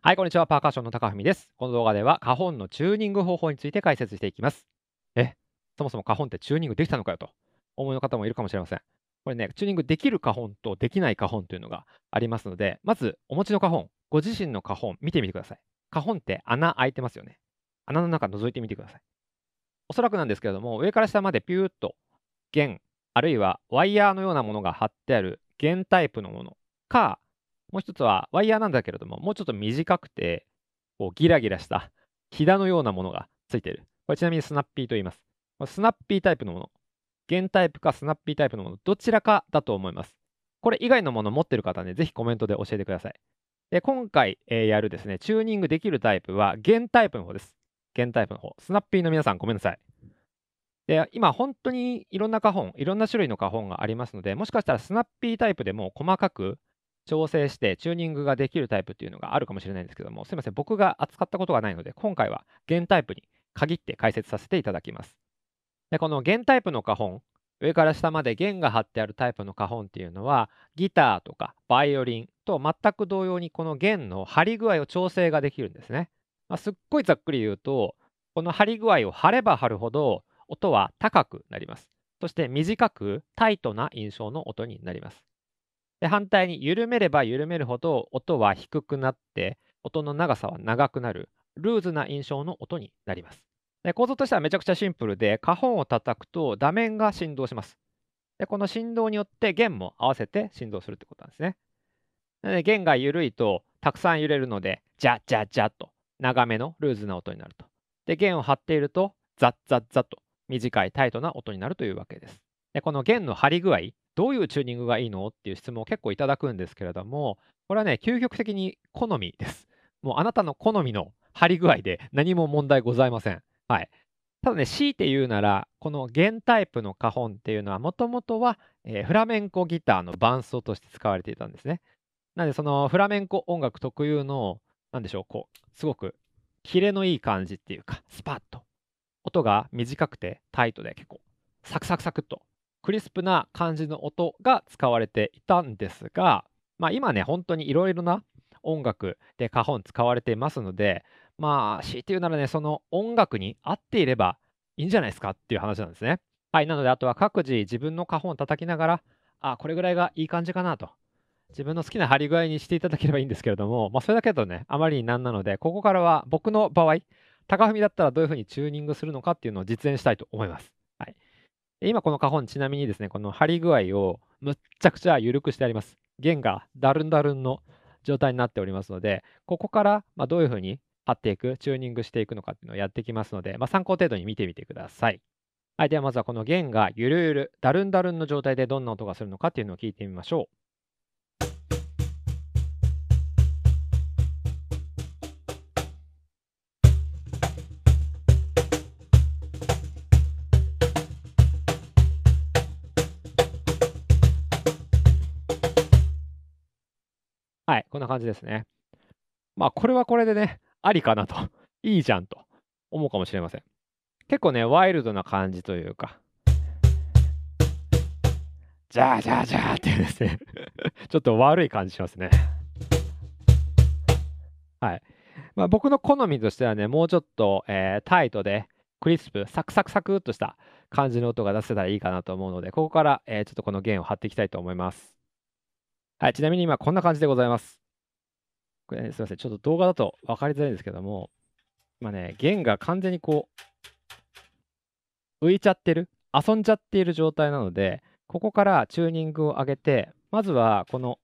はい、こんにちは。パーカッションの高文です。この動画では、花本のチューニング方法について解説していきます。え、そもそも花本ってチューニングできたのかよと思いの方もいるかもしれません。これね、チューニングできる花本とできない花本というのがありますので、まず、お持ちの花本、ご自身の花本、見てみてください。花本って穴開いてますよね。穴の中覗いてみてください。おそらくなんですけれども、上から下までピューっと弦、あるいはワイヤーのようなものが貼ってある弦タイプのものか、もう一つはワイヤーなんだけれども、もうちょっと短くて、こうギラギラしたひだのようなものがついている。これちなみにスナッピーと言います。スナッピータイプのもの、原タイプかスナッピータイプのもの、どちらかだと思います。これ以外のもの持ってる方ね、ぜひコメントで教えてください。で、今回、えー、やるですね、チューニングできるタイプは、原タイプの方です。原タイプの方。スナッピーの皆さん、ごめんなさい。で、今、本当にいろんな花本、いろんな種類の花本がありますので、もしかしたらスナッピータイプでも細かく調整してチューニングができるタイプっていうのがあるかもしれないんですけども、すいません、僕が扱ったことがないので、今回は弦タイプに限って解説させていただきます。でこの弦タイプの花本、上から下まで弦が張ってあるタイプの花本っていうのは、ギターとかバイオリンと全く同様にこの弦の張り具合を調整ができるんですね。まあ、すっごいざっくり言うと、この張り具合を張れば張るほど音は高くなります。そして短くタイトな印象の音になります。で反対に緩めれば緩めるほど音は低くなって音の長さは長くなるルーズな印象の音になりますで構造としてはめちゃくちゃシンプルで花本を叩くと打面が振動しますでこの振動によって弦も合わせて振動するってことなんですねなので弦が緩いとたくさん揺れるのでジャジャジャと長めのルーズな音になるとで弦を張っているとザッザッザッと短いタイトな音になるというわけですでこの弦の張り具合どういうチューニングがいいのっていう質問を結構いただくんですけれども、これはね、究極的に好みです。もうあなたの好みの張り具合で何も問題ございません。はい。ただね、強いて言うなら、この弦タイプの花本っていうのは、もともとは、えー、フラメンコギターの伴奏として使われていたんですね。なんで、そのフラメンコ音楽特有の、なんでしょう、こう、すごくキレのいい感じっていうか、スパッと。音が短くてタイトで結構、サクサクサクっとクリスプな感じの音が使われていたんですが、まあ、今ね本当にいろいろな音楽で花ホ使われていますのでまあ強いて言うならねその音楽に合っていればいいんじゃないですかっていう話なんですね。はいなのであとは各自自分の花ホを叩きながらあこれぐらいがいい感じかなと自分の好きな張り具合にしていただければいいんですけれども、まあ、それだけだとねあまりになんなのでここからは僕の場合高文だったらどういうふうにチューニングするのかっていうのを実演したいと思います。今この花本ちなみにですね、この張り具合をむっちゃくちゃ緩くしてあります。弦がダルンダルンの状態になっておりますので、ここからまどういうふうに張っていく、チューニングしていくのかっていうのをやっていきますので、まあ、参考程度に見てみてください。はい、ではまずはこの弦がゆるゆる、ダルンダルンの状態でどんな音がするのかっていうのを聞いてみましょう。はい、こんな感じですね。まあ、これはこれでね、ありかなと。いいじゃんと思うかもしれません。結構ね、ワイルドな感じというか、じゃあじゃあじゃあっていうですね ちょっと悪い感じしますねはい。まあ、僕の好みとしてはね、もうちょっと、えー、タイトで、クリスプ、サクサクサクっとした感じの音が出せたらいいかなと思うので、ここから、えー、ちょっとこの弦を張っていきたいと思います。はい、ちなみに今こんな感じでございます。これ、ね、すいません、ちょっと動画だと分かりづらいんですけども、今ね、弦が完全にこう、浮いちゃってる、遊んじゃっている状態なので、ここからチューニングを上げて、まずはこの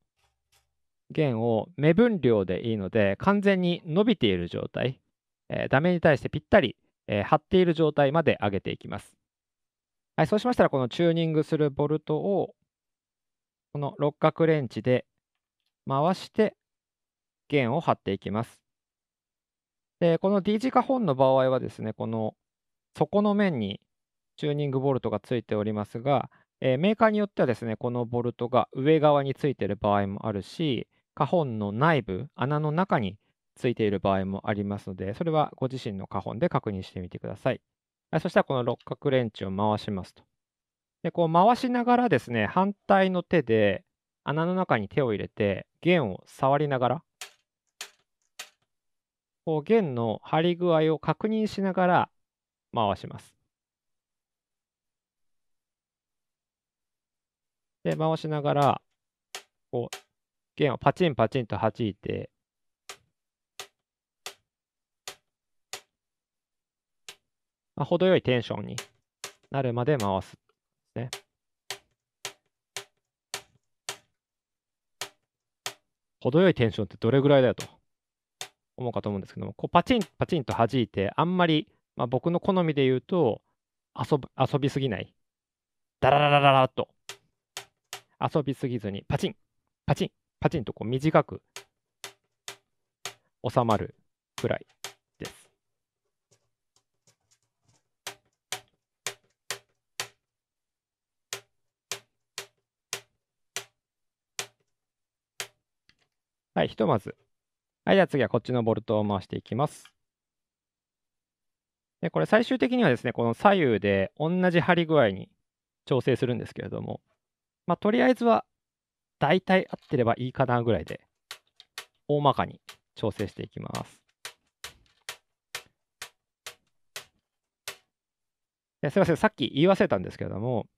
弦を目分量でいいので、完全に伸びている状態、えー、ダメに対してぴったり、えー、張っている状態まで上げていきます。はい、そうしましたら、このチューニングするボルトをこの六角レンチで回して弦を張っていきます。で、この D 字化本の場合はですね、この底の面にチューニングボルトがついておりますが、えー、メーカーによってはですね、このボルトが上側についている場合もあるし、花本の内部、穴の中についている場合もありますので、それはご自身の花本で確認してみてください。そしたらこの六角レンチを回しますと。で、こう回しながらですね、反対の手で穴の中に手を入れて、弦を触りながら、こう弦の張り具合を確認しながら回します。で、回しながら、こう、弦をパチンパチンと弾いて、程よいテンションになるまで回す程よいテンションってどれぐらいだよと思うかと思うんですけども、こうパチンパチンと弾いて、あんまり、まあ、僕の好みで言うと遊ぶ、遊びすぎない。ダラララララと遊びすぎずにパチン、パチン、パチンとこう短く収まるくらいはい、ひとまず。はい、じゃあ次はこっちのボルトを回していきます。で、これ最終的にはですね、この左右で同じ張り具合に調整するんですけれども、まあ、とりあえずは大体合ってればいいかなぐらいで、大まかに調整していきます。すいません、さっき言い忘れたんですけれども、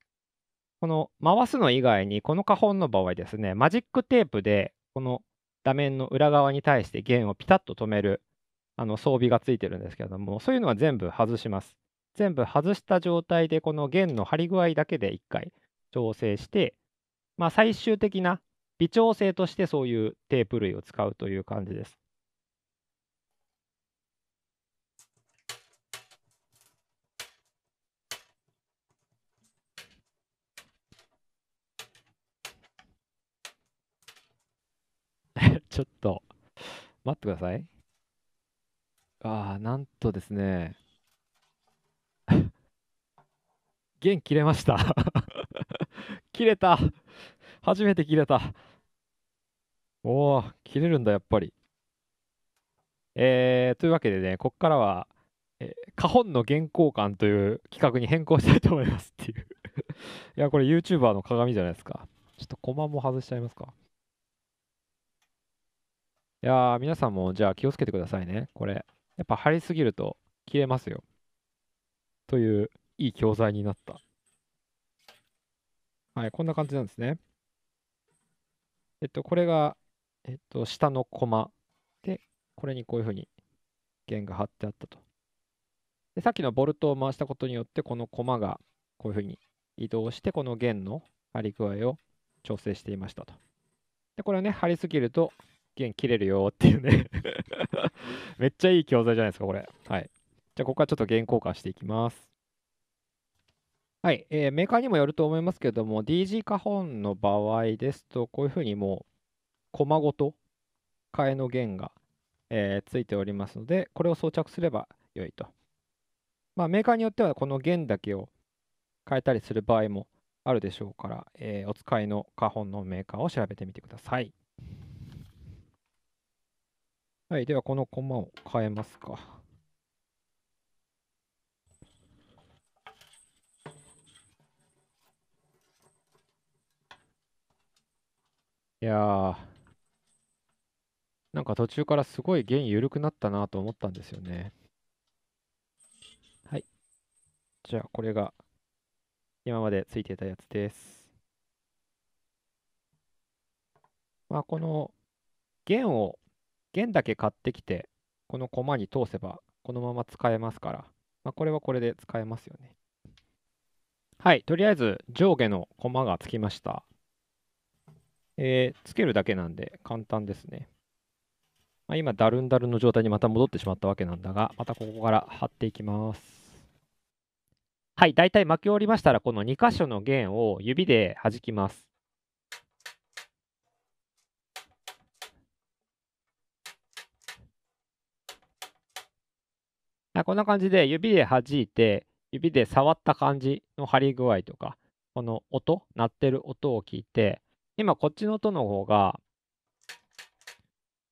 この回すの以外に、この花本の場合ですね、マジックテープで、この画面の裏側に対して弦をピタッと止めるあの装備がついてるんですけれども、そういうのは全部外します。全部外した状態で、この弦の張り具合だけで1回調整して、まあ、最終的な微調整としてそういうテープ類を使うという感じです。ちょっと、待ってください。ああ、なんとですね、弦切れました 切れた。初めて切れた。おお、切れるんだ、やっぱり。えー、というわけでね、ここからは、えー、花本の弦交換という企画に変更したいと思いますっていう いや、これ YouTuber の鏡じゃないですか。ちょっとコマも外しちゃいますか。やー、皆さんもじゃあ気をつけてくださいね。これ。やっぱ貼りすぎると消えますよ。という、いい教材になった。はい、こんな感じなんですね。えっと、これが、えっと、下のコマで、これにこういうふうに弦が貼ってあったと。で、さっきのボルトを回したことによって、このコマがこういうふうに移動して、この弦の張り具合を調整していましたと。で、これはね、張りすぎると弦切れるよっていうね めっちゃいい教材じゃないですか、これ。はい。じゃあ、ここらちょっと原稿化していきます。はい、えー、メーカーにもよると思いますけども、DG 下本の場合ですと、こういうふうにもう、コマごと、替えの弦が、えー、ついておりますので、これを装着すれば良いと。まあ、メーカーによっては、この弦だけを変えたりする場合もあるでしょうから、えー、お使いの花本のメーカーを調べてみてください。はい、ではこのコマを変えますか。いやー、なんか途中からすごい弦緩くなったなと思ったんですよね。はい。じゃあこれが今までついていたやつです。まあこの弦を弦だけ買ってきて、このコマに通せば、このまま使えますから、まあ、これはこれで使えますよね。はい、とりあえず上下のコマがつきました。えー、つけるだけなんで簡単ですね。まあ、今、ダルンダルンの状態にまた戻ってしまったわけなんだが、またここから貼っていきます。はい、だいたい巻き終わりましたら、この2箇所の弦を指で弾きます。こんな感じで指で弾いて、指で触った感じの張り具合とか、この音、鳴ってる音を聞いて、今こっちの音の方が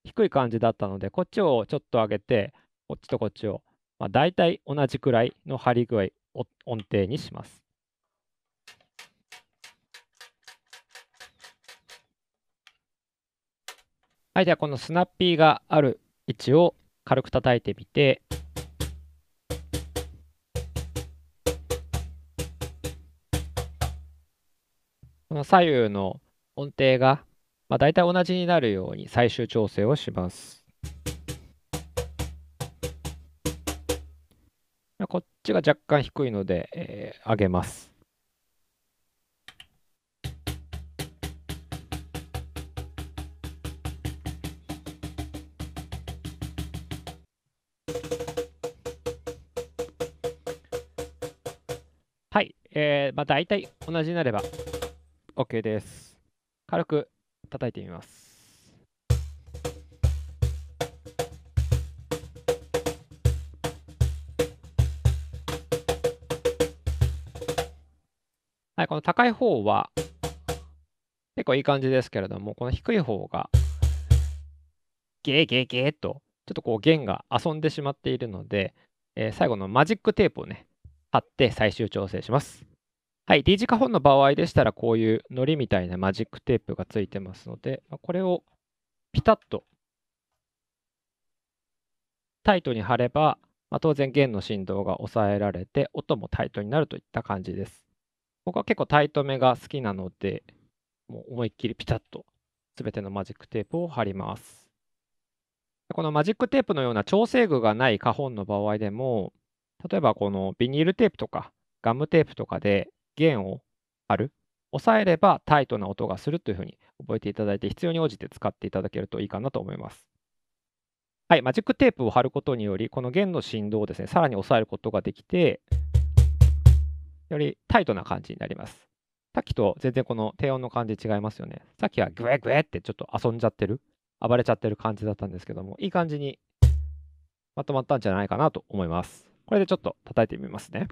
低い感じだったので、こっちをちょっと上げて、こっちとこっちを、まあ、大体同じくらいの張り具合、音程にします。はい、じゃあこのスナッピーがある位置を軽く叩いてみて、の左右の音程が、まあ、大体同じになるように最終調整をします。こっちが若干低いので、えー、上げます。はい、えーまあ、大体同じになれば OK です。軽く叩いてみます。はい、この高い方は結構いい感じですけれども、この低い方がゲーゲーゲーとちょっとこう弦が遊んでしまっているので、えー、最後のマジックテープをね、貼って最終調整します。はい、D 字架本の場合でしたら、こういうのりみたいなマジックテープがついてますので、これをピタッとタイトに貼れば、まあ、当然弦の振動が抑えられて、音もタイトになるといった感じです。僕は結構タイトめが好きなので、もう思いっきりピタッと全てのマジックテープを貼ります。このマジックテープのような調整具がない花本の場合でも、例えばこのビニールテープとかガムテープとかで弦を張る押さえればタイトな音がするというふうに覚えていただいて必要に応じて使っていただけるといいかなと思います。はい、マジックテープを貼ることによりこの弦の振動をですねさらに抑えることができてよりタイトな感じになります。さっきと全然この低音の感じ違いますよね。さっきはグエグエってちょっと遊んじゃってる暴れちゃってる感じだったんですけどもいい感じにまとまったんじゃないかなと思います。これでちょっと叩いてみますね。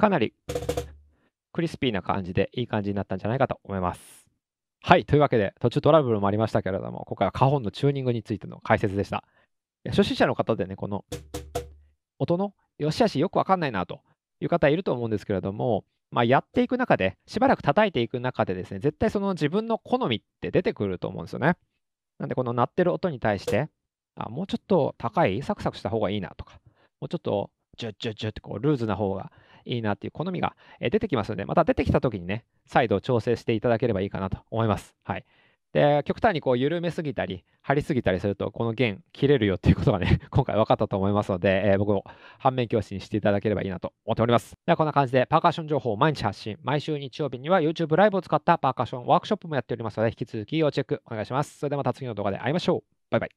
かなりクリスピーな感じでいい感じになったんじゃないかと思います。はい、というわけで途中トラブルもありましたけれども、今回は下本のチューニングについての解説でした。初心者の方でね、この音の良し悪しよくわかんないなという方いると思うんですけれども、まあ、やっていく中で、しばらく叩いていく中でですね、絶対その自分の好みって出てくると思うんですよね。なんで、この鳴ってる音に対して、あもうちょっと高い、サクサクした方がいいなとか、もうちょっとジュッジュッジュッってこうルーズな方がいいなっていう好みが出てきますので、また出てきた時にね、再度調整していただければいいかなと思います。はい。で、極端にこう緩めすぎたり、張りすぎたりすると、この弦切れるよっていうことがね、今回分かったと思いますので、えー、僕も反面教師にしていただければいいなと思っております。では、こんな感じでパーカッション情報を毎日発信、毎週日曜日には YouTube ライブを使ったパーカッションワークショップもやっておりますので、引き続き要チェックお願いします。それではまた次の動画で会いましょう。バイバイ。